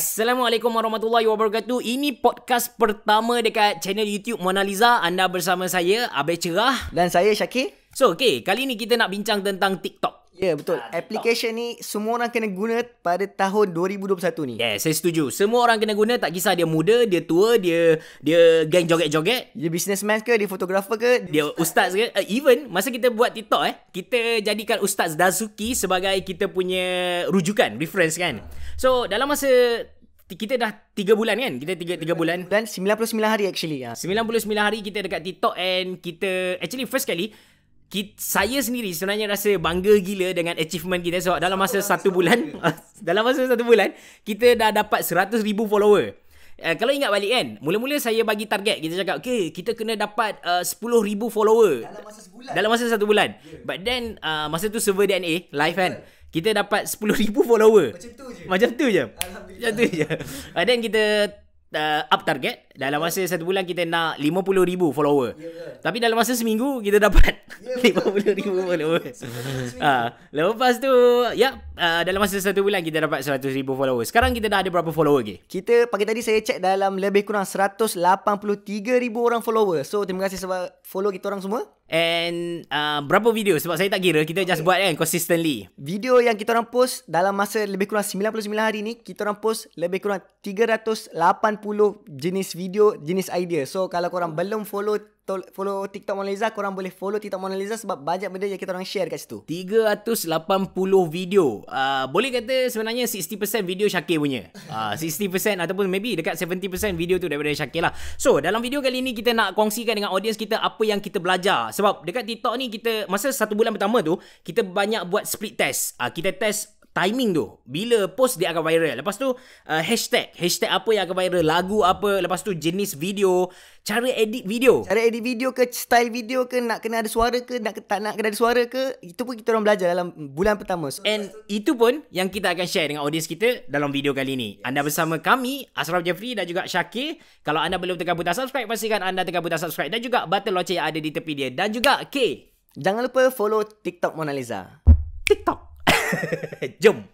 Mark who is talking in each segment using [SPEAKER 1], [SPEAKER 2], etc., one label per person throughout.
[SPEAKER 1] Assalamualaikum warahmatullahi wabarakatuh. Ini podcast pertama dekat channel YouTube Mona Lisa.
[SPEAKER 2] Anda bersama saya Abe Cerah dan saya Syakir. So, okay, kali ni kita nak bincang tentang TikTok. Ya yeah, betul. Ha, application ni semua orang kena guna pada tahun 2021 ni. Ya, yeah,
[SPEAKER 1] saya setuju. Semua orang kena guna tak kisah dia muda, dia tua, dia dia gang joget-joget, dia businessman ke, dia fotografer ke, dia ustaz, ustaz ke, uh, even masa kita buat TikTok eh, kita jadikan ustaz Dazuki sebagai kita punya rujukan, reference kan. So, dalam masa kita dah 3 bulan kan kita 3 3 bulan dan 99 hari actually ah ya. 99 hari kita dekat TikTok and kita actually first kali kita, saya sendiri sebenarnya rasa bangga gila dengan achievement kita sebab dalam masa satu bulan dalam masa satu bulan kita dah dapat 100,000 follower. Uh, kalau ingat balik kan, mula-mula saya bagi target kita cakap okay, kita kena dapat eh, uh, 10,000 follower dalam masa sebulan. Dalam masa satu bulan. Yeah. But then uh, masa tu server DNA live kan. Kita dapat 10,000 follower. Macam tu je. Macam tu je. Alhamdulillah. Macam tu je. But then kita uh, up target dalam masa yeah. satu bulan kita nak 50000 follower. Yeah, yeah. Tapi dalam masa seminggu kita dapat yeah, 50000 followers. follower. uh, lepas tu ya yeah, uh, dalam masa satu bulan kita dapat 100000 followers. Sekarang kita dah ada berapa
[SPEAKER 2] follower ke? Kita pagi tadi saya check dalam lebih kurang 183000 orang follower. So terima kasih sebab follow kita orang semua.
[SPEAKER 1] And uh, berapa video sebab saya tak kira kita just buat kan
[SPEAKER 2] consistently. Video yang kita orang post dalam masa lebih kurang 99 hari ni kita orang post lebih kurang 380 jenis video, jenis idea. So kalau korang belum follow follow TikTok Mona Lisa korang boleh follow TikTok Mona Lisa sebab banyak benda yang kita orang share kat situ 380
[SPEAKER 1] video uh, boleh kata sebenarnya 60% video Syakir punya uh, ah, 60% ataupun maybe dekat 70% video tu daripada Syakir lah so dalam video kali ni kita nak kongsikan dengan audience kita apa yang kita belajar sebab dekat TikTok ni kita masa satu bulan pertama tu kita banyak buat split test uh, kita test timing tu bila post dia akan viral lepas tu uh, hashtag hashtag apa yang akan viral lagu apa lepas tu jenis video cara edit video cara
[SPEAKER 2] edit video ke style video ke nak kena ada suara ke nak tak nak kena ada suara ke itu pun kita orang belajar dalam bulan pertama so,
[SPEAKER 1] and tu, itu pun yang kita akan share dengan audience kita dalam video kali ni anda bersama kami Asraf Jeffrey dan juga Syakir kalau anda belum tekan butang subscribe pastikan anda tekan butang subscribe dan juga button loceng yang ada di tepi dia dan juga K
[SPEAKER 2] jangan lupa follow TikTok Mona Lisa Jom!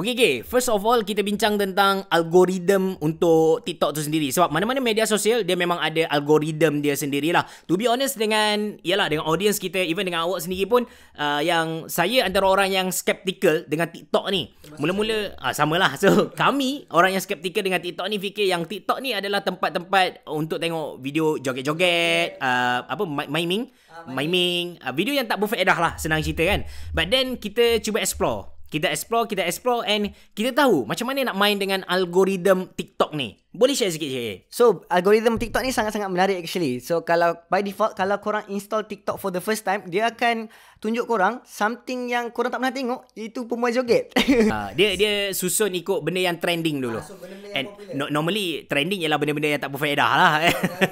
[SPEAKER 1] Okay, okay, first of all kita bincang tentang algoritm untuk TikTok tu sendiri sebab mana-mana media sosial dia memang ada algoritm dia sendirilah. To be honest dengan ialah dengan audience kita even dengan awak sendiri pun uh, yang saya antara orang yang skeptical dengan TikTok ni. Mula-mula ah uh, samalah. So, kami orang yang skeptical dengan TikTok ni fikir yang TikTok ni adalah tempat-tempat untuk tengok video joget-joget, uh, apa ah, miming, miming, ah, video yang tak berfaedah lah senang cerita kan. But then kita cuba explore kita explore, kita explore and kita tahu macam mana nak main dengan algoritma TikTok ni. Boleh share sikit je.
[SPEAKER 2] So, algoritma TikTok ni sangat-sangat menarik actually. So, kalau by default, kalau korang install TikTok for the first time, dia akan tunjuk korang something yang korang tak pernah tengok, iaitu pemuai joget. uh,
[SPEAKER 1] dia dia susun ikut benda yang trending dulu. Uh, so, benda and yang no, normally, trending ialah benda-benda yang tak berfaedah lah.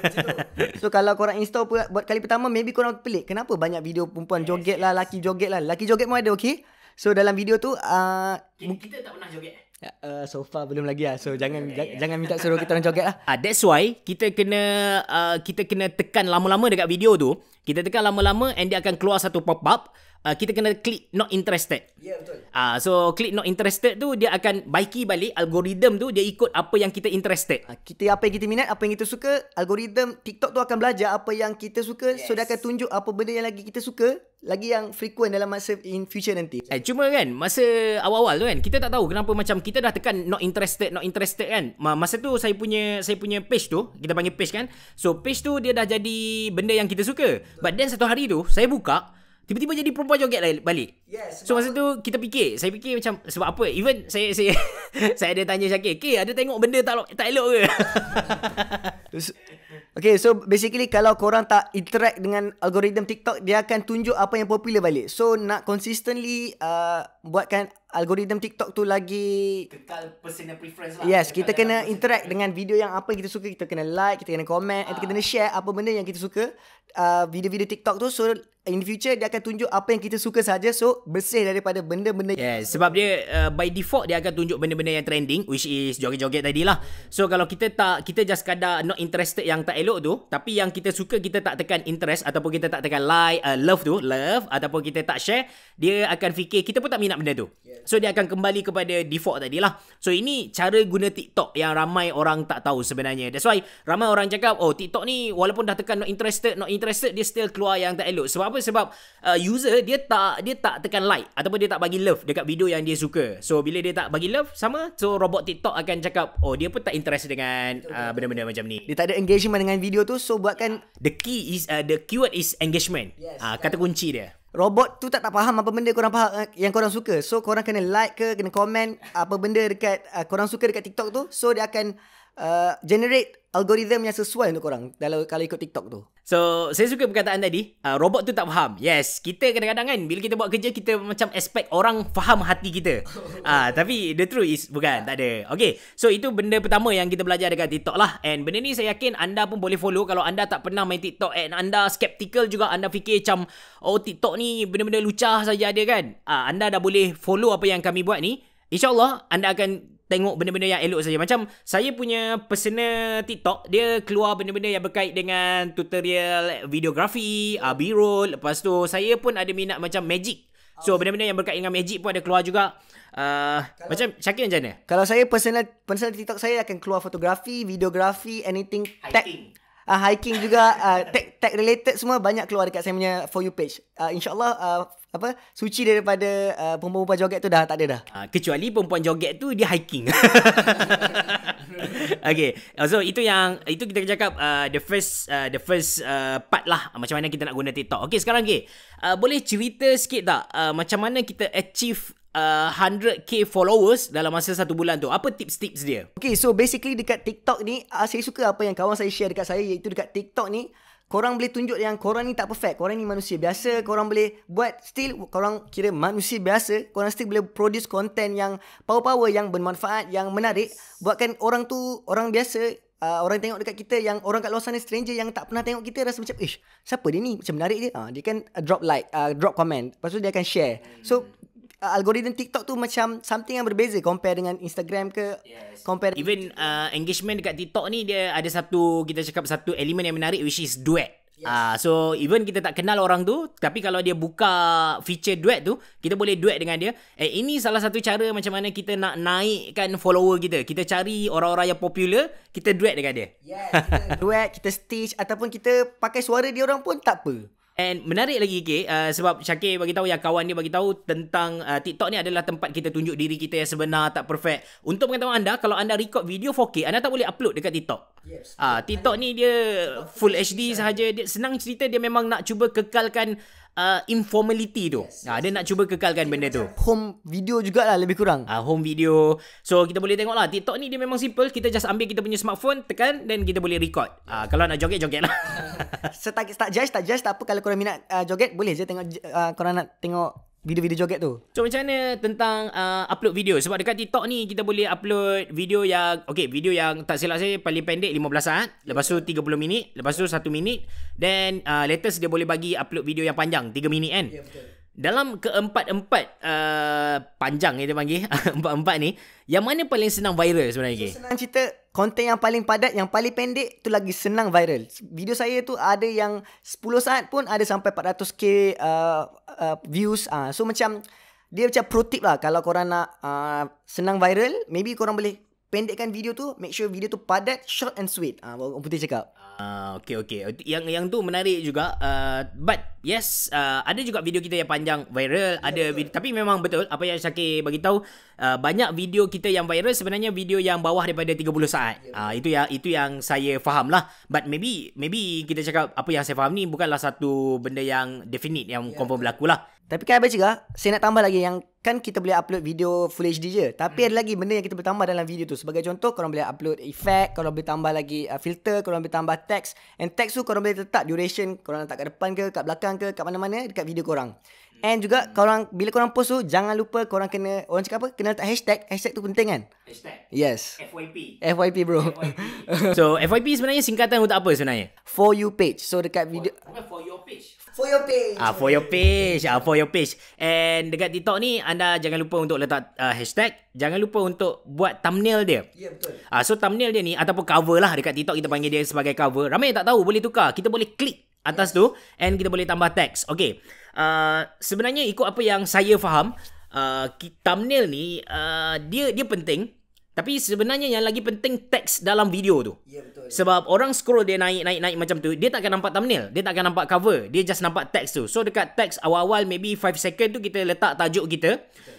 [SPEAKER 2] so, kalau korang install buat kali pertama, maybe korang pelik. Kenapa banyak video perempuan yes, joget lah, yes. lah, laki joget lah. Laki joget pun ada, okay? So dalam video tu uh, kita,
[SPEAKER 1] tak pernah joget ya, Uh, so far belum lagi lah So jangan okay, ya, yeah. Ya. Jangan minta suruh kita orang joget lah uh, That's why Kita kena uh, Kita kena tekan lama-lama Dekat video tu Kita tekan lama-lama And dia akan keluar satu pop-up uh, kita kena klik not interested. yeah, betul. Ah uh, so klik not interested tu dia akan baiki balik algoritm
[SPEAKER 2] tu dia ikut apa yang kita interested. Uh, kita apa yang kita minat, apa yang kita suka, algoritm TikTok tu akan belajar apa yang kita suka yes. so dia akan tunjuk apa benda yang lagi kita suka, lagi yang frequent dalam masa in future nanti.
[SPEAKER 1] Eh cuma kan masa awal-awal tu kan kita tak tahu kenapa macam kita dah tekan not interested not interested kan. Masa tu saya punya saya punya page tu, kita panggil page kan. So page tu dia dah jadi benda yang kita suka. But then satu hari tu saya buka Tiba-tiba jadi perempuan joget balik. Yes. So masa tu kita fikir, saya fikir macam sebab apa? Even saya saya saya ada tanya Syakir, okay ada tengok benda tak tak elok ke?"
[SPEAKER 2] okay, so basically kalau korang tak interact dengan algoritma TikTok, dia akan tunjuk apa yang popular balik. So nak consistently uh, buatkan algoritma TikTok tu lagi
[SPEAKER 1] kekal personal preference lah. Yes, kita kena personal.
[SPEAKER 2] interact dengan video yang apa kita suka, kita kena like, kita kena komen, ha. kita kena ah. share apa benda yang kita suka. Uh, video-video TikTok tu so in the future dia akan tunjuk apa yang kita suka saja so bersih daripada benda-benda yes, yang...
[SPEAKER 1] sebab dia uh, by default dia akan tunjuk benda-benda yang trending which is joget-joget tadi lah so kalau kita tak kita just kadar not interested yang tak elok tu tapi yang kita suka kita tak tekan interest ataupun kita tak tekan like uh, love tu love ataupun kita tak share dia akan fikir kita pun tak minat benda tu yes. So dia akan kembali kepada default tadi lah. So ini cara guna TikTok yang ramai orang tak tahu sebenarnya. That's why ramai orang cakap oh TikTok ni walaupun dah tekan not interested, not interested dia still keluar yang tak elok. Sebab apa? Sebab uh, user dia tak dia tak tekan like ataupun dia tak bagi love dekat video yang dia suka. So bila dia tak bagi love sama so robot TikTok akan cakap oh dia pun tak interest dengan uh, benda-benda macam ni. Dia tak ada engagement dengan video tu so buatkan the key is uh, the keyword is engagement. Yes, uh, kata kunci dia
[SPEAKER 2] robot tu tak tak faham apa benda korang faham eh, yang korang suka. So korang kena like ke kena komen apa benda dekat uh, korang suka dekat TikTok tu. So dia akan uh, generate algoritmnya sesuai untuk korang dalam kalau ikut TikTok tu.
[SPEAKER 1] So, saya suka perkataan tadi, uh, robot tu tak faham. Yes, kita kadang-kadang kan bila kita buat kerja kita macam expect orang faham hati kita. Ah, uh, tapi the truth is bukan, tak ada. Okay, so itu benda pertama yang kita belajar dekat TikTok lah. And benda ni saya yakin anda pun boleh follow kalau anda tak pernah main TikTok and anda skeptical juga anda fikir macam oh TikTok ni benda-benda lucah saja ada kan. Ah, uh, anda dah boleh follow apa yang kami buat ni. InsyaAllah anda akan tengok benda-benda yang elok saja. Macam saya punya personal TikTok, dia keluar benda-benda yang berkait dengan tutorial videografi, uh, ah, B-roll. Lepas tu saya pun ada minat macam magic. So benda-benda yang berkait dengan magic pun ada keluar juga. Uh, kalau, macam Syakir macam mana?
[SPEAKER 2] Kalau saya personal personal TikTok saya akan keluar fotografi, videografi, anything tech. Uh, hiking juga uh, tech tech related semua banyak keluar dekat saya punya for you page. Uh, InsyaAllah uh, apa suci daripada uh, perempuan-perempuan joget tu dah tak ada dah. Ha,
[SPEAKER 1] kecuali perempuan joget
[SPEAKER 2] tu dia hiking.
[SPEAKER 1] okay, so itu yang itu kita cakap uh, the first uh, the first uh, part lah uh, macam mana kita nak guna TikTok. Okay, sekarang okay. Uh, boleh cerita sikit tak uh, macam mana kita achieve uh, 100k followers dalam masa satu bulan tu? Apa tips-tips dia?
[SPEAKER 2] Okay, so basically dekat TikTok ni, uh, saya suka apa yang kawan saya share dekat saya iaitu dekat TikTok ni, korang boleh tunjuk yang korang ni tak perfect, korang ni manusia biasa, korang boleh buat still korang kira manusia biasa, korang still boleh produce content yang power-power yang bermanfaat, yang menarik, buatkan orang tu orang biasa Uh, orang tengok dekat kita yang orang kat luar sana stranger yang tak pernah tengok kita rasa macam ish siapa dia ni macam menarik dia uh, dia kan drop like uh, drop comment lepas tu dia akan share so Uh, algoritma TikTok tu macam something yang berbeza compare dengan Instagram ke
[SPEAKER 1] yes. compare even uh, engagement dekat TikTok ni dia ada satu kita cakap satu elemen yang menarik which is duet Ah yes. uh, so even kita tak kenal orang tu tapi kalau dia buka feature duet tu kita boleh duet dengan dia eh ini salah satu cara macam mana kita nak naikkan follower kita kita cari orang-orang yang popular kita duet dengan dia yes
[SPEAKER 2] kita duet kita
[SPEAKER 1] stage ataupun kita
[SPEAKER 2] pakai suara dia orang pun tak apa
[SPEAKER 1] And menarik lagi ke uh, sebab Syakir bagi tahu yang kawan dia bagi tahu tentang uh, TikTok ni adalah tempat kita tunjuk diri kita yang sebenar tak perfect. Untuk pengetahuan anda kalau anda record video 4K anda tak boleh upload dekat TikTok. Yes. Uh, TikTok ni dia full HD sahaja. Dia senang cerita dia memang nak cuba kekalkan uh, informality tu. Yes. Uh, dia nak cuba kekalkan benda tu. Home video jugalah lebih kurang. Uh, home video. So kita boleh tengok lah. TikTok ni dia memang simple. Kita just ambil kita punya smartphone. Tekan. Dan kita boleh record. Uh, kalau nak joget, joget lah.
[SPEAKER 2] Start judge, tak judge. Tak apa kalau korang minat uh, joget. Boleh je tengok. Uh, korang nak tengok video-video joget tu.
[SPEAKER 1] So macam mana tentang uh, upload video? Sebab dekat TikTok ni kita boleh upload video yang okay, video yang tak silap saya paling pendek 15 saat, lepas tu 30 minit, lepas tu 1 minit, then uh, latest dia boleh bagi upload video yang panjang 3 minit kan. yeah, betul dalam keempat-empat uh, panjang yang dia panggil empat-empat ni yang mana paling senang viral sebenarnya so,
[SPEAKER 2] senang cerita konten yang paling padat yang paling pendek tu lagi senang viral video saya tu ada yang 10 saat pun ada sampai 400k uh, uh, views uh. so macam dia macam pro tip lah kalau korang nak uh, senang viral maybe korang boleh pendekkan video tu make sure video tu padat short and sweet ah uh, orang putih cakap
[SPEAKER 1] ah uh, okey okey yang yang tu menarik juga uh, but yes uh, ada juga video kita yang panjang viral yeah, ada video, tapi memang betul apa yang Syakir bagi tahu uh, ah, banyak video kita yang viral sebenarnya video yang bawah daripada 30 saat ya, ah yeah, uh, itu yang itu yang saya faham lah but maybe maybe kita cakap apa yang saya faham ni bukanlah satu benda yang definite yang yeah, confirm berlaku lah
[SPEAKER 2] tapi kan Abang cakap Saya nak tambah lagi yang Kan kita boleh upload video full HD je Tapi hmm. ada lagi benda yang kita boleh tambah dalam video tu Sebagai contoh Korang boleh upload effect Korang boleh tambah lagi uh, filter Korang boleh tambah text And text tu korang boleh letak duration Korang letak kat depan ke Kat belakang ke Kat mana-mana Dekat video korang And juga hmm. korang Bila korang post tu Jangan lupa korang kena Orang cakap apa Kena letak hashtag Hashtag tu penting kan Hashtag Yes FYP FYP bro
[SPEAKER 1] FYP. so FYP sebenarnya singkatan untuk apa sebenarnya For you page
[SPEAKER 2] So dekat video for, Bukan
[SPEAKER 1] for your page For your page. Ah, for your page. Ah, for your page. And dekat TikTok ni, anda jangan lupa untuk letak uh, hashtag. Jangan lupa untuk buat thumbnail dia. Ya, yeah, betul. Ah, so, thumbnail dia ni, ataupun cover lah. Dekat TikTok kita panggil dia sebagai cover. Ramai yang tak tahu, boleh tukar. Kita boleh klik atas yes. tu. And kita boleh tambah teks. Okay. Uh, ah, sebenarnya, ikut apa yang saya faham, uh, thumbnail ni, uh, dia dia penting. Tapi sebenarnya yang lagi penting teks dalam video tu. Ya yeah, betul. Sebab orang scroll dia naik naik naik macam tu, dia tak akan nampak thumbnail, dia tak akan nampak cover, dia just nampak teks tu. So dekat teks awal-awal maybe 5 second tu kita letak tajuk kita. Betul.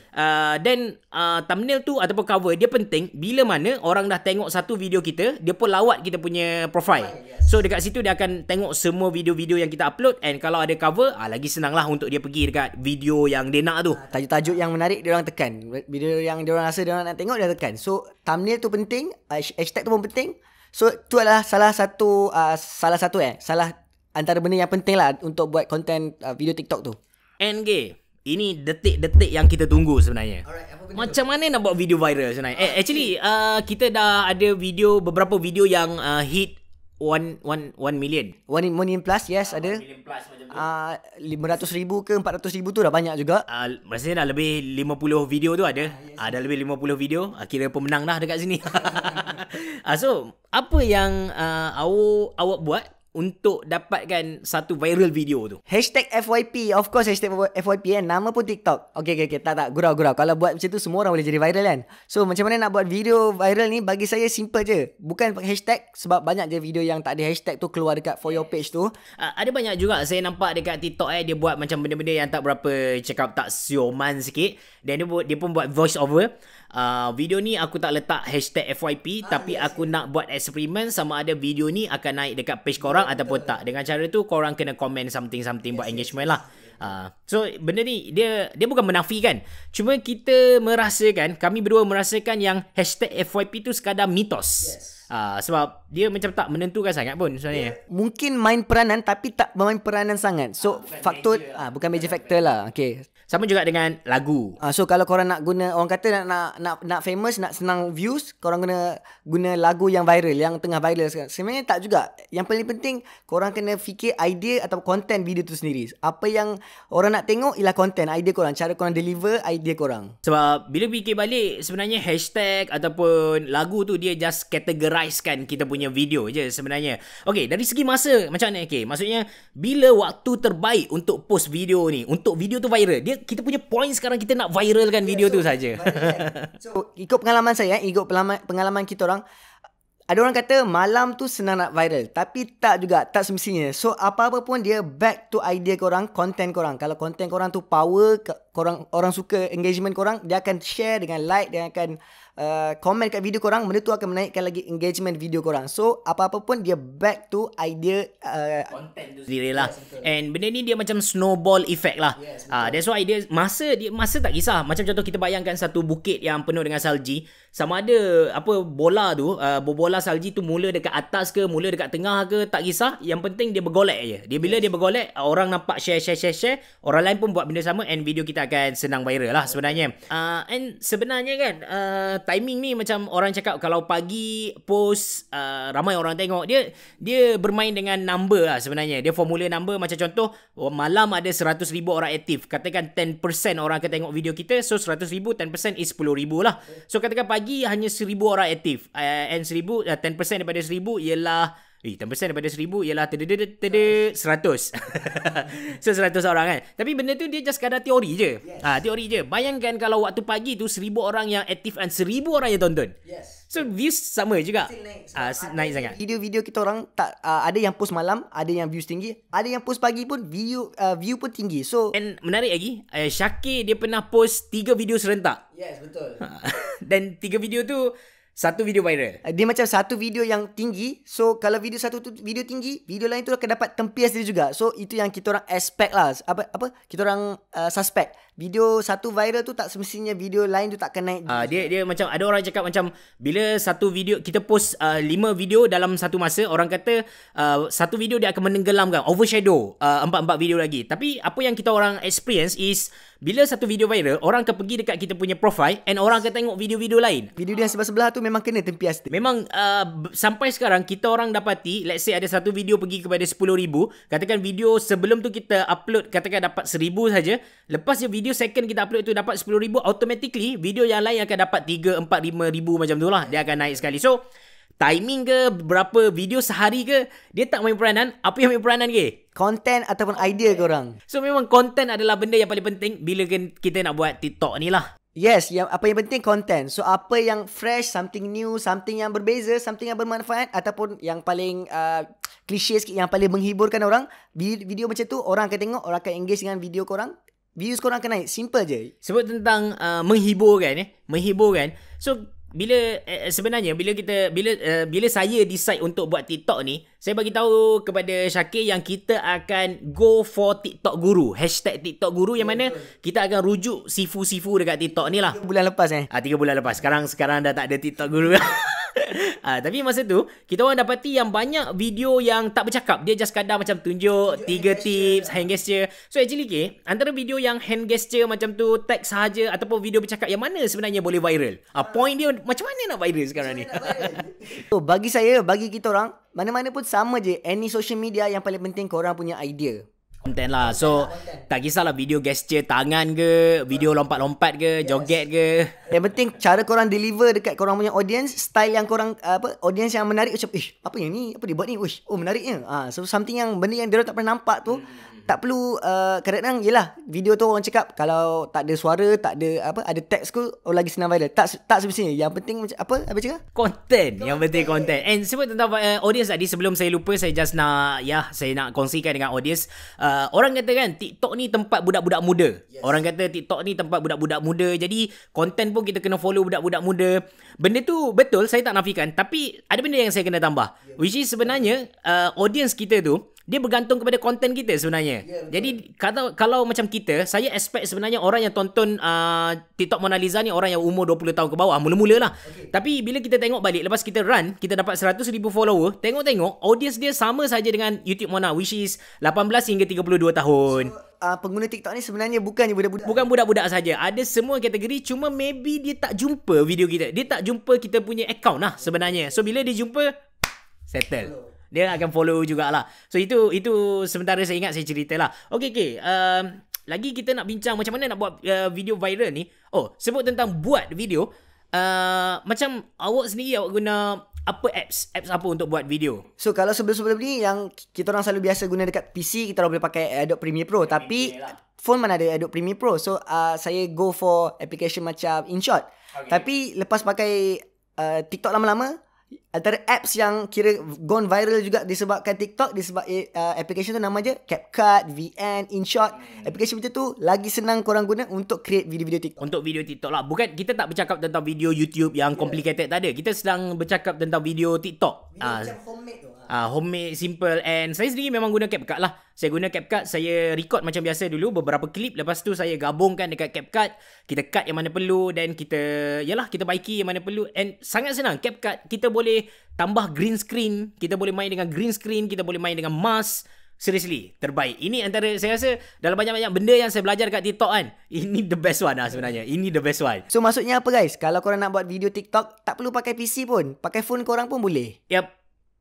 [SPEAKER 1] Dan uh, uh, thumbnail tu ataupun cover dia penting bila mana orang dah tengok satu video kita, dia pun lawat kita punya profile. So dekat situ dia akan tengok semua video-video yang kita upload and kalau ada cover, uh, lagi senanglah untuk dia pergi dekat video yang dia
[SPEAKER 2] nak tu. Tajuk-tajuk yang menarik dia orang tekan. Video yang dia orang rasa dia orang nak tengok dia tekan. So thumbnail tu penting, ah, hashtag tu pun penting. So tu adalah salah satu uh, salah satu eh salah antara benda yang penting lah untuk buat konten uh, video TikTok tu.
[SPEAKER 1] NG. Ini detik-detik yang kita tunggu sebenarnya. Alright, Macam mana nak buat video viral sebenarnya? Eh, actually, uh,
[SPEAKER 2] kita dah ada video, beberapa video yang uh, hit one one one million. One million plus, yes, uh, ada. Ah, lima ratus ribu ke empat ratus ribu tu dah banyak juga. Uh,
[SPEAKER 1] ah, maksudnya dah lebih puluh video tu ada. Uh, yes. uh, dah lebih 50 video. Uh, kira pemenang lah dekat sini. uh, so, apa yang uh, awak, awak buat untuk dapatkan satu viral video tu
[SPEAKER 2] Hashtag FYP Of course hashtag FYP kan Nama pun TikTok Okay okay, okay. tak tak gurau-gurau Kalau buat macam tu semua orang boleh jadi viral kan So macam mana nak buat video viral ni Bagi saya simple je Bukan hashtag Sebab banyak je video yang tak ada hashtag tu Keluar dekat for your page tu uh,
[SPEAKER 1] Ada banyak juga Saya nampak dekat TikTok eh Dia buat macam benda-benda yang tak berapa Cakap tak sioman sikit Dan dia, dia pun buat voice over uh, video ni aku tak letak hashtag FYP ah, tapi yes, aku yes. nak buat eksperimen sama ada video ni akan naik dekat page korang yeah, ataupun betul. tak dengan cara tu korang kena komen something something yes, buat yes, engagement yes. lah Uh, so benda ni dia dia bukan menafikan cuma kita merasakan kami berdua merasakan yang hashtag FYP tu sekadar mitos yes. uh, sebab dia macam tak menentukan sangat pun sebenarnya yeah. mungkin main
[SPEAKER 2] peranan tapi tak main peranan sangat so uh, bukan faktor major. Uh, bukan major factor lah okay sama juga dengan lagu. Uh, so kalau korang nak guna orang kata nak nak nak, nak famous, nak senang views, korang guna guna lagu yang viral, yang tengah viral sekarang. Sebenarnya tak juga. Yang paling penting korang kena fikir idea atau content video tu sendiri. Apa yang orang nak tengok ialah content, idea korang, cara korang deliver idea korang.
[SPEAKER 1] Sebab bila fikir balik sebenarnya hashtag ataupun lagu tu dia just categorize kan kita punya video je sebenarnya. Okay, dari segi masa macam ni okay. Maksudnya bila waktu terbaik untuk post video ni, untuk video tu viral dia kita punya point sekarang kita nak viralkan yeah, video so, tu saja. yeah.
[SPEAKER 2] So ikut pengalaman saya, eh, ikut pengalaman kita orang ada orang kata malam tu senang nak viral tapi tak juga tak semestinya. So apa-apa pun dia back to idea korang, content korang. Kalau content korang tu power, korang orang suka engagement korang, dia akan share dengan like, dia akan Eh, komen kat video korang benda tu akan menaikkan lagi engagement video korang so apa-apa pun dia back to idea uh, content
[SPEAKER 1] tu sendiri lah yes, and benda ni dia macam snowball effect lah yes, uh, that's why dia masa dia masa tak kisah macam contoh kita bayangkan satu bukit yang penuh dengan salji sama ada apa bola tu uh, bola salji tu mula dekat atas ke mula dekat tengah ke tak kisah yang penting dia bergolek je dia bila yes. dia bergolek orang nampak share share share share orang lain pun buat benda sama and video kita akan senang viral lah sebenarnya uh, and sebenarnya kan uh, timing ni macam orang cakap kalau pagi post uh, ramai orang tengok dia dia bermain dengan number lah sebenarnya dia formula number macam contoh oh, malam ada ribu orang aktif katakan 10% orang akan tengok video kita so ribu 10% is ribu lah so katakan pagi pagi hanya seribu orang aktif. Uh, and 1000 uh, 10% daripada seribu, ialah Eh, 10% daripada seribu, ialah 100. 100. So, seratus orang kan. Tapi benda tu dia just kadar teori je. Yes. Ha, teori je. Bayangkan kalau waktu pagi tu seribu orang yang aktif and seribu orang yang tonton. Yes. So views sama juga Still naik, uh,
[SPEAKER 2] naik sangat Video-video kita orang tak uh, Ada yang post malam Ada yang views tinggi Ada yang post pagi pun View uh, view pun tinggi So And menarik lagi uh, Syakir dia pernah post Tiga video serentak Yes betul Dan tiga video tu satu video viral. Eh, dia macam satu video yang tinggi. So kalau video satu tu video tinggi, video lain tu akan dapat tempias dia juga. So itu yang kita orang expect lah. Apa apa? Kita orang uh, suspect. Video satu viral tu tak semestinya video lain tu tak akan naik.
[SPEAKER 1] Uh, dia dia macam ada orang cakap macam bila satu video kita post uh, lima video dalam satu masa, orang kata uh, satu video dia akan menenggelamkan overshadow uh, empat-empat video lagi. Tapi apa yang kita orang experience is bila satu video viral, orang akan pergi dekat kita punya profile and orang akan tengok video-video lain. Video dia sebelah-sebelah tu memang kena tempias. Memang uh, sampai sekarang kita orang dapati, let's say ada satu video pergi kepada 10,000, katakan video sebelum tu kita upload katakan dapat 1,000 saja. Lepas je video second kita upload tu dapat 10,000, automatically video yang lain akan dapat 3, 4, 5,000 macam tu lah. Dia akan naik sekali. So, timing ke berapa video sehari ke dia tak main peranan apa yang main
[SPEAKER 2] peranan ke content ataupun idea ke orang
[SPEAKER 1] so memang content adalah benda yang paling penting bila kita nak buat TikTok ni lah
[SPEAKER 2] Yes, yang, apa yang penting content. So apa yang fresh, something new, something yang berbeza, something yang bermanfaat ataupun yang paling uh, cliche sikit yang paling menghiburkan orang, video macam tu orang akan tengok, orang akan engage dengan video korang. Views korang akan naik, simple je. Sebut
[SPEAKER 1] tentang uh, menghiburkan eh, kan So bila eh, eh, sebenarnya bila kita bila uh, bila saya decide untuk buat TikTok ni saya bagi tahu kepada Syakir yang kita akan go for TikTok guru. Hashtag TikTok guru yang mana kita akan rujuk sifu-sifu dekat TikTok ni lah. Tiga bulan lepas eh. Ah, tiga bulan lepas. Sekarang sekarang dah tak ada TikTok guru ah, tapi masa tu, kita orang dapati yang banyak video yang tak bercakap. Dia just kadang macam tunjuk video tiga hand tips, hand gesture. So actually, okay, antara video yang hand gesture macam tu, teks sahaja ataupun video bercakap yang mana sebenarnya boleh viral? Ah, point dia macam mana nak viral sekarang ni?
[SPEAKER 2] so, bagi saya, bagi kita orang, mana-mana pun sama je any social media yang paling penting korang punya idea
[SPEAKER 1] content lah so ah, tak kisahlah video gesture tangan ke video lompat-lompat ke yes. joget ke
[SPEAKER 2] yang penting cara korang deliver dekat korang punya audience style yang korang ah, apa audience yang menarik macam ish apa yang ni apa dia buat ni Uish, oh menariknya ah so something yang benda yang dia tak pernah nampak tu hmm. Hmm. tak perlu uh, kadang-kadang yalah video tu orang cakap kalau tak ada suara tak ada apa ada teks ke oh lagi senang viral tak tak semestinya yang penting macam apa apa cakap
[SPEAKER 1] content yang penting content and sebut tentang uh, audience tadi sebelum saya lupa saya just nak ya yeah, saya nak kongsikan dengan audience uh, orang kata kan TikTok ni tempat budak-budak muda yes. orang kata TikTok ni tempat budak-budak muda jadi content pun kita kena follow budak-budak muda benda tu betul saya tak nafikan tapi ada benda yang saya kena tambah yes. Ya. which is sebenarnya uh, audience kita tu dia bergantung kepada konten kita sebenarnya. Yeah, ya, Jadi kata kalau macam kita, saya expect sebenarnya orang yang tonton uh, TikTok Mona Lisa ni orang yang umur 20 tahun ke bawah mula-mula lah. Okay. Tapi bila kita tengok balik lepas kita run, kita dapat 100,000 follower. Tengok-tengok audience dia sama saja dengan YouTube Mona which is 18 hingga 32 tahun. So, Uh, pengguna TikTok ni sebenarnya bukan budak-budak. Bukan budak-budak saja. Ada semua kategori cuma maybe dia tak jumpa video kita. Dia tak jumpa kita punya account lah sebenarnya. So bila dia jumpa settle. Hello dia akan follow jugalah. So itu itu sementara saya ingat saya ceritalah. Okay okay, Um, lagi kita nak bincang macam mana nak buat uh, video viral ni. Oh, sebut tentang buat video. Uh, macam awak sendiri awak guna apa apps? Apps apa untuk buat video?
[SPEAKER 2] So kalau sebelum-sebelum ni yang kita orang selalu biasa guna dekat PC, kita orang boleh pakai Adobe Premiere Pro. Premier tapi lah. phone mana ada Adobe Premiere Pro. So uh, saya go for application macam InShot. Okay. Tapi lepas pakai uh, TikTok lama-lama, antara apps yang kira gone viral juga disebabkan TikTok disebab eh, uh, application tu nama je CapCut, VN, InShot. Hmm. Application macam tu lagi senang korang guna untuk create video-video TikTok. Untuk
[SPEAKER 1] video TikTok lah. Bukan kita tak bercakap tentang video YouTube yang ya. complicated tak ada. Kita sedang bercakap tentang video TikTok. Video uh, macam homemade tu uh, homemade, simple and saya sendiri memang guna CapCut lah. Saya guna CapCut, saya record macam biasa dulu beberapa klip lepas tu saya gabungkan dekat CapCut. Kita cut yang mana perlu dan kita, yalah kita baiki yang mana perlu and sangat senang CapCut. Kita boleh tambah green screen, kita boleh main dengan green screen, kita boleh main dengan mask. Seriously, terbaik. Ini antara saya rasa dalam banyak-banyak benda yang saya belajar kat TikTok kan. Ini the
[SPEAKER 2] best one lah sebenarnya. Ini the best one. So maksudnya apa guys? Kalau korang nak buat video TikTok, tak perlu pakai PC pun. Pakai phone korang pun boleh.
[SPEAKER 1] Yep,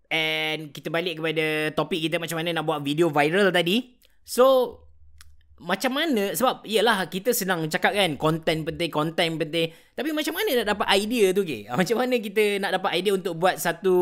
[SPEAKER 1] And kita balik kepada topik kita macam mana nak buat video viral tadi. So, macam mana? Sebab, yelah, kita senang cakap kan, content penting, content penting. Tapi macam mana nak dapat idea tu, okay? Macam mana kita nak dapat idea untuk buat satu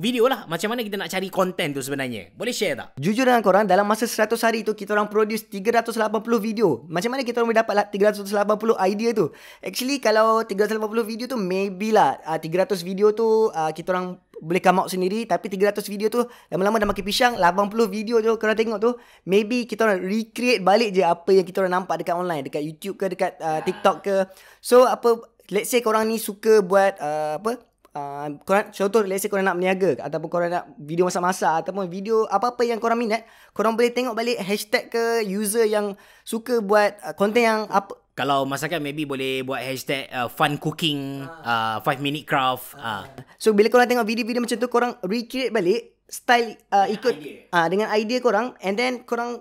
[SPEAKER 1] video lah? Macam mana kita nak cari content tu sebenarnya? Boleh share tak?
[SPEAKER 2] Jujur dengan korang, dalam masa 100 hari tu, kita orang produce 380 video. Macam mana kita orang boleh dapat 380 idea tu? Actually, kalau 380 video tu, maybe lah. 300 ah, video tu, ah, kita orang boleh come out sendiri tapi 300 video tu lama-lama dah makin pisang 80 video tu kau tengok tu maybe kita nak recreate balik je apa yang kita orang nampak dekat online dekat YouTube ke dekat uh, TikTok ke so apa let's say korang ni suka buat uh, apa Uh, korang, contoh let's say korang nak berniaga Ataupun korang nak video masak-masak Ataupun video apa-apa yang korang minat Korang boleh tengok balik hashtag ke user yang Suka buat uh, content yang apa
[SPEAKER 1] kalau masakan maybe boleh buat hashtag uh, fun cooking 5 uh. uh, minute craft uh. Uh.
[SPEAKER 2] so bila korang tengok video-video macam tu korang recreate balik style uh, ikut idea. Uh, dengan idea korang and then korang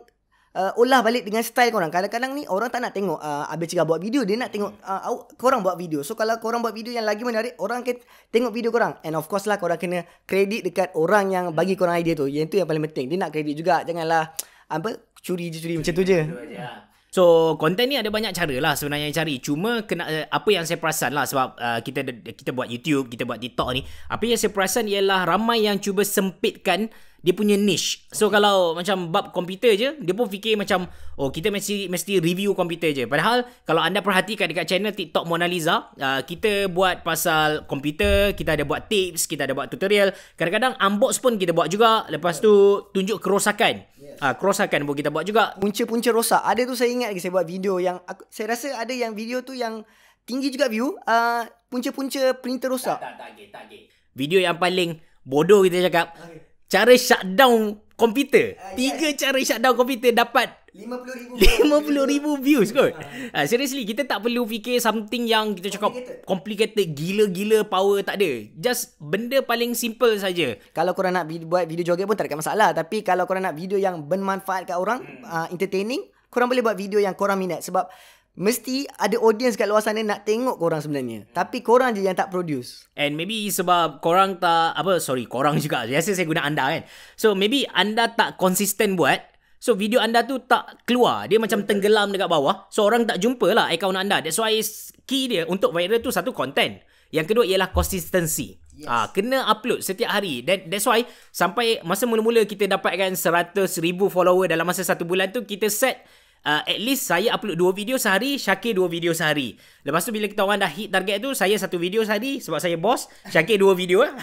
[SPEAKER 2] uh, olah balik dengan style korang kadang-kadang ni orang tak nak tengok uh, Abis cakap buat video dia nak hmm. tengok uh, korang buat video so kalau korang buat video yang lagi menarik orang akan tengok video korang and of course lah korang kena kredit dekat orang yang hmm. bagi korang idea tu yang tu yang paling penting dia nak kredit juga janganlah apa curi curi macam tu je, je. Hmm.
[SPEAKER 1] So konten ni ada banyak cara lah sebenarnya yang cari Cuma kena, eh, apa yang saya perasan lah sebab uh, kita kita buat YouTube, kita buat TikTok ni Apa yang saya perasan ialah ramai yang cuba sempitkan dia punya niche. So okay. kalau macam bab komputer je, dia pun fikir macam oh kita mesti mesti review komputer je. Padahal kalau anda perhatikan dekat channel TikTok Mona Lisa, uh, kita buat pasal komputer, kita ada buat tips, kita ada buat tutorial. Kadang-kadang unbox pun kita buat juga. Lepas tu tunjuk kerosakan. Ah yes. uh, kerosakan pun kita buat juga.
[SPEAKER 2] Punca-punca rosak. Ada tu saya ingat lagi saya buat video yang aku, saya rasa ada yang video tu yang tinggi juga view, uh, punca-punca printer rosak. tak tak, tak, tak, tak,
[SPEAKER 1] tak. Video yang paling bodoh kita cakap. Okay cara shutdown komputer. Uh, tiga cara shutdown komputer dapat 50,000 ribu views kot. Uh, seriously, kita tak perlu fikir something yang kita cakap complicated, gila-gila power tak ada. Just benda paling simple saja.
[SPEAKER 2] Kalau korang nak video, buat video joget pun tak ada masalah. Tapi kalau korang nak video yang bermanfaat kat orang, uh, entertaining, korang boleh buat video yang korang minat. Sebab Mesti ada audience kat luar sana nak tengok korang sebenarnya. Tapi korang je yang tak produce.
[SPEAKER 1] And maybe sebab korang tak, apa, sorry, korang juga. Biasa saya guna anda kan. So maybe anda tak konsisten buat. So video anda tu tak keluar. Dia macam tenggelam dekat bawah. So orang tak jumpa lah account anda. That's why key dia untuk viral tu satu content. Yang kedua ialah konsistensi. Yes. Ah, kena upload setiap hari. That, that's why sampai masa mula-mula kita dapatkan 100,000 follower dalam masa satu bulan tu, kita set uh, at least saya upload dua video sehari, Syakir dua video sehari. Lepas tu bila kita orang dah hit target tu, saya satu video sehari sebab saya bos, Syakir dua video lah.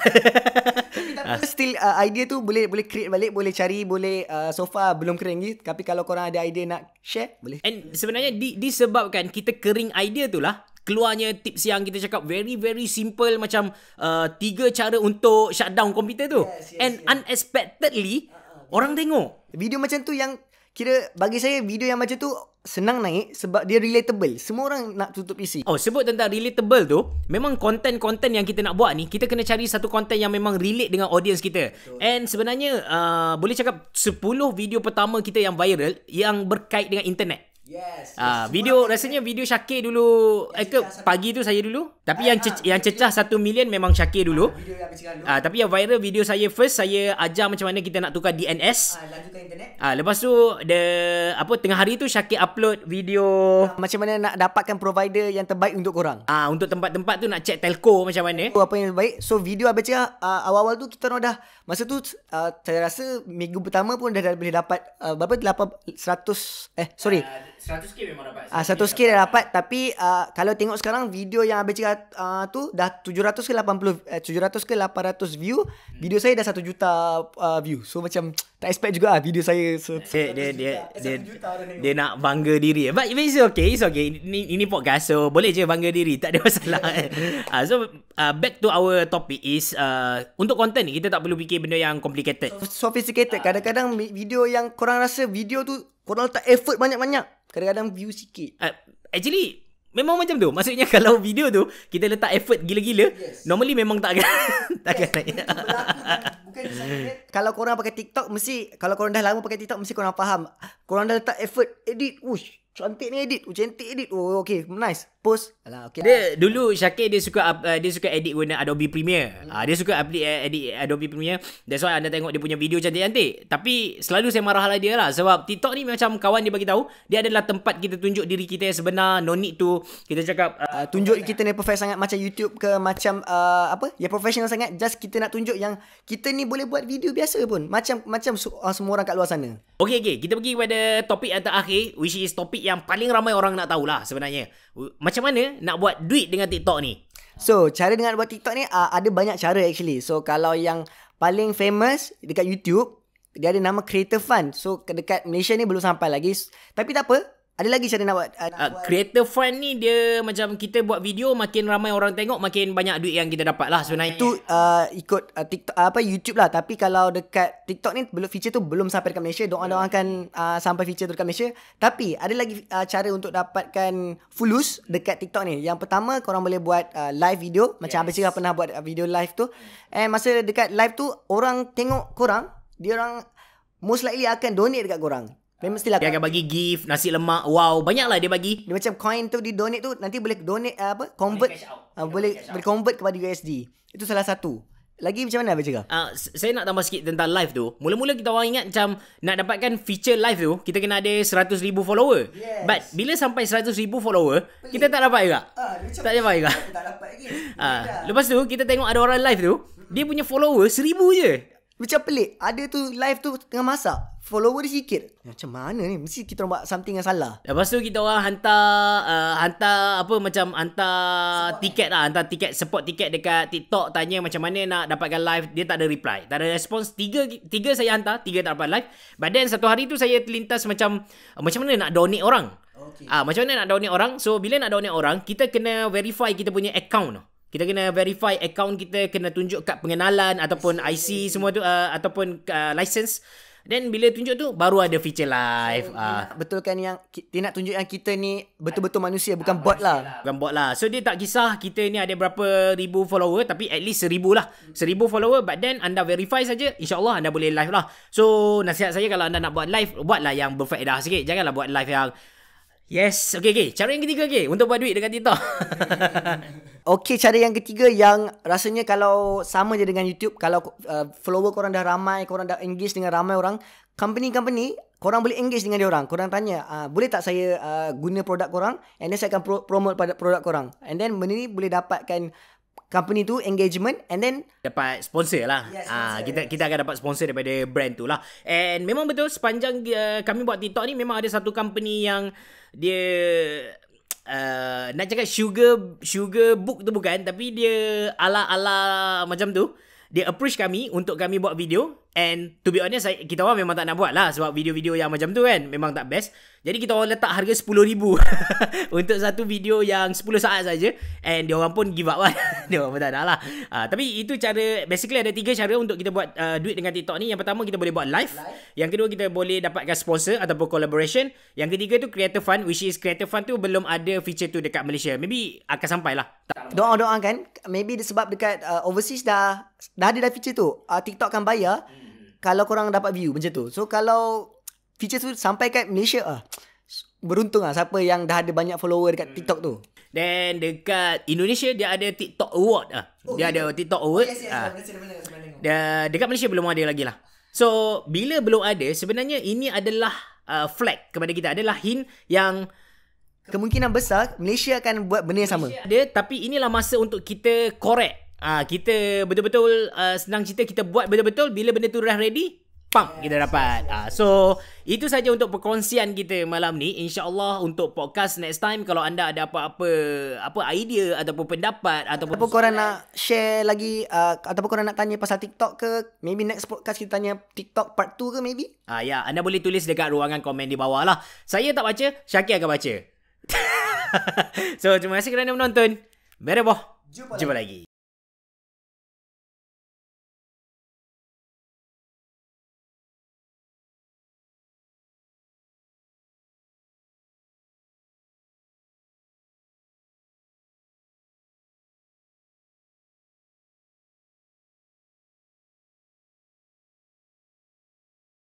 [SPEAKER 1] Tapi uh.
[SPEAKER 2] still uh, idea tu boleh boleh create balik, boleh cari, boleh uh, so far belum kering lagi. Tapi kalau korang ada idea nak share,
[SPEAKER 1] boleh. And sebenarnya di, disebabkan kita kering idea tu lah, keluarnya tips yang kita cakap very very simple macam uh, tiga
[SPEAKER 2] cara untuk shutdown komputer tu yes, yes, and yes. unexpectedly uh-huh. orang tengok video macam tu yang kira bagi saya video yang macam tu senang naik sebab dia relatable. Semua orang nak tutup isi. Oh,
[SPEAKER 1] sebut tentang relatable tu, memang konten-konten yang kita nak buat ni, kita kena cari satu konten yang memang relate dengan audience kita. Betul. And sebenarnya, uh, boleh cakap 10 video pertama kita yang viral yang berkait dengan internet. Yes. Uh, video rasanya video Syakir dulu eh ke pagi tu saya dulu. Tapi ah, yang ce- ah, yang cecah video. 1 million memang Syakir dulu. Ah, video tapi yang viral video saya first saya ajar macam mana kita nak tukar DNS. Ah, lajukan internet. Ah, lepas tu the apa tengah hari tu Syakir upload video macam mana nak dapatkan
[SPEAKER 2] provider yang terbaik untuk korang. Ah, untuk tempat-tempat tu nak check telco macam mana. Oh, apa yang baik. So video abang cakap uh, awal-awal tu kita dah masa tu saya rasa minggu pertama pun dah, dah boleh dapat uh, berapa 800 eh sorry.
[SPEAKER 1] Uh, 100k memang dapat. Ah, satu
[SPEAKER 2] uh, 100k dah dapat, dapat tapi uh, kalau tengok sekarang video yang abang cakap uh, tu dah 700 ke 80 eh, 700 ke 800 view. Hmm. Video saya dah 1 juta uh, view. So macam tak expect juga ah video saya se- eh, dia, dia, juta. dia, eh,
[SPEAKER 1] dia, dia, dia, nak bangga diri But, but it's okay It's okay ini, ini podcast So boleh je bangga diri Tak ada masalah eh. uh, So uh, back to our topic is uh, Untuk content ni Kita tak perlu fikir benda yang complicated
[SPEAKER 2] so, Sophisticated uh, Kadang-kadang video yang korang rasa Video tu korang letak effort banyak-banyak kadang-kadang view sikit. Uh, actually
[SPEAKER 1] memang macam tu. Maksudnya kalau video tu kita letak effort gila-gila, yes. normally memang tak akan lah.
[SPEAKER 2] tak akan naik. Kalau korang pakai TikTok mesti kalau korang dah lama pakai TikTok mesti korang faham. Korang dah letak effort edit, ush, cantik ni edit. Oh, cantik edit. Oh, okay. Nice. Post. Alah, okay. Dia, lah.
[SPEAKER 1] dulu Syakir dia suka uh, dia suka edit guna Adobe Premiere. Hmm. Uh, dia suka edit, uh, edit Adobe Premiere. That's why anda tengok dia punya video cantik-cantik. Tapi selalu saya marah lah dia lah. Sebab TikTok ni macam kawan dia bagi tahu Dia adalah tempat kita tunjuk diri kita yang sebenar. No need to. Kita cakap. Uh, uh, tunjuk
[SPEAKER 2] kita ni perfect sangat. Macam YouTube ke macam uh, apa. Yang professional sangat. Just kita nak tunjuk yang kita ni boleh buat video biasa pun. Macam macam uh, semua orang kat luar sana.
[SPEAKER 1] Okay, okay. Kita pergi kepada topik yang terakhir. Which is topik yang paling ramai orang nak tahu lah sebenarnya. Macam mana nak buat duit dengan TikTok ni?
[SPEAKER 2] So, cara dengan buat TikTok ni uh, ada banyak cara actually. So, kalau yang paling famous dekat YouTube, dia ada nama Creator Fund. So, dekat Malaysia ni belum sampai lagi. Tapi tak apa, ada lagi cara nak buat, uh, nak uh, buat Creator fund ni
[SPEAKER 1] Dia macam Kita buat video Makin ramai orang tengok Makin banyak duit yang kita dapat lah Sebenarnya
[SPEAKER 2] Itu uh, ikut uh, TikTok uh, Apa YouTube lah Tapi kalau dekat TikTok ni belum Feature tu belum sampai dekat Malaysia Doa-doa akan uh, Sampai feature tu dekat Malaysia Tapi Ada lagi uh, cara untuk dapatkan Fulus Dekat TikTok ni Yang pertama Korang boleh buat uh, Live video Macam yes. Abis pernah buat Video live tu And masa dekat live tu Orang tengok korang Dia orang Most likely akan donate dekat korang memang mesti lah Dia akan bagi gift Nasi lemak Wow Banyaklah dia bagi Dia macam coin tu Di donate tu Nanti boleh donate eh, apa Convert uh, Boleh boleh convert kepada USD Itu salah satu lagi macam mana Abang uh, ah, Saya nak tambah sikit tentang live tu Mula-mula kita orang ingat macam Nak dapatkan
[SPEAKER 1] feature live tu Kita kena ada 100 ribu follower yes. But bila sampai 100 ribu follower Pelik. Kita tak dapat juga uh, Tak dapat juga Tak dapat lagi uh, Lepas tu kita tengok ada orang live tu
[SPEAKER 2] Dia punya follower 1000 je macam pelik Ada tu live tu tengah masak Follower dia sikit ya, Macam mana ni Mesti kita orang buat something yang salah
[SPEAKER 1] Lepas tu kita orang hantar uh, Hantar apa macam Hantar support tiket eh? lah Hantar tiket support tiket dekat TikTok Tanya macam mana nak dapatkan live Dia tak ada reply Tak ada respons. Tiga tiga saya hantar Tiga tak dapat live But then satu hari tu saya terlintas macam uh, Macam mana nak donate orang okay. uh, Macam mana nak donate orang So bila nak donate orang Kita kena verify kita punya account kita kena verify account kita kena tunjuk kad pengenalan ataupun IC semua tu uh, ataupun uh, license then bila tunjuk tu baru ada feature live so, uh. Ah. betul kan yang dia nak tunjuk yang kita ni betul-betul manusia bukan ah, bot lah. lah bukan bot lah so dia tak kisah kita ni ada berapa ribu follower tapi at least seribu lah seribu follower but then anda verify saja insyaallah anda boleh live lah so nasihat saya kalau anda nak buat live buatlah yang berfaedah sikit janganlah buat live yang Yes, okay, okay. Cara yang ketiga, okay. Untuk buat duit dekat TikTok.
[SPEAKER 2] okay, cara yang ketiga yang rasanya kalau sama je dengan YouTube, kalau uh, follower korang dah ramai, korang dah engage dengan ramai orang, company-company, korang boleh engage dengan dia orang. Korang tanya, uh, boleh tak saya uh, guna produk korang? And then saya akan pro- promote pada produk korang. And then benda ni boleh dapatkan company tu engagement and then dapat sponsor lah. Yes, ah, sponsor,
[SPEAKER 1] ah kita yes. kita akan dapat sponsor daripada brand tu lah. And memang betul sepanjang uh, kami buat TikTok ni memang ada satu company yang dia uh, nak cakap sugar sugar book tu bukan tapi dia ala-ala macam tu. Dia approach kami untuk kami buat video And to be honest, kita orang memang tak nak buat lah sebab video-video yang macam tu kan memang tak best. Jadi kita orang letak harga RM10,000 untuk satu video yang 10 saat saja. And dia orang pun give up lah. dia orang pun tak nak lah. Uh, tapi itu cara, basically ada tiga cara untuk kita buat uh, duit dengan TikTok ni. Yang pertama kita boleh buat live. live. Yang kedua kita boleh dapatkan sponsor ataupun collaboration. Yang ketiga tu creator fund which is creator fund tu belum ada feature tu dekat Malaysia. Maybe akan sampai lah.
[SPEAKER 2] doang doa kan, maybe sebab dekat uh, overseas dah, dah ada dah feature tu. Uh, TikTok akan bayar. Hmm kalau korang dapat view macam tu so kalau feature tu sampai kat Malaysia ah beruntung ah siapa yang dah ada banyak follower dekat TikTok tu
[SPEAKER 1] Then dekat Indonesia dia ada TikTok Award ah. Oh, dia ada TikTok Award. Oh, yes, yes, ah. Dia dekat Malaysia belum ada lagi lah. So bila belum ada sebenarnya ini adalah uh, flag kepada kita adalah hint yang kemungkinan besar Malaysia akan buat benda yang sama. Malaysia tapi inilah masa untuk kita correct Ah, kita betul-betul uh, senang cerita kita buat betul-betul bila benda tu dah ready, pam kita dapat. Ah, so itu saja untuk perkongsian kita malam ni. Insya-Allah untuk podcast next time kalau anda ada apa-apa apa idea ataupun pendapat ataupun apa korang nak
[SPEAKER 2] share lagi uh, ataupun korang nak tanya pasal TikTok ke, maybe next podcast kita tanya TikTok part 2 ke maybe.
[SPEAKER 1] Ah ya, anda boleh tulis dekat ruangan komen di bawah lah. Saya tak baca, Syakir akan baca.
[SPEAKER 2] so terima kasih kerana menonton. Bereboh. Jumpa, Jumpa lagi. lagi.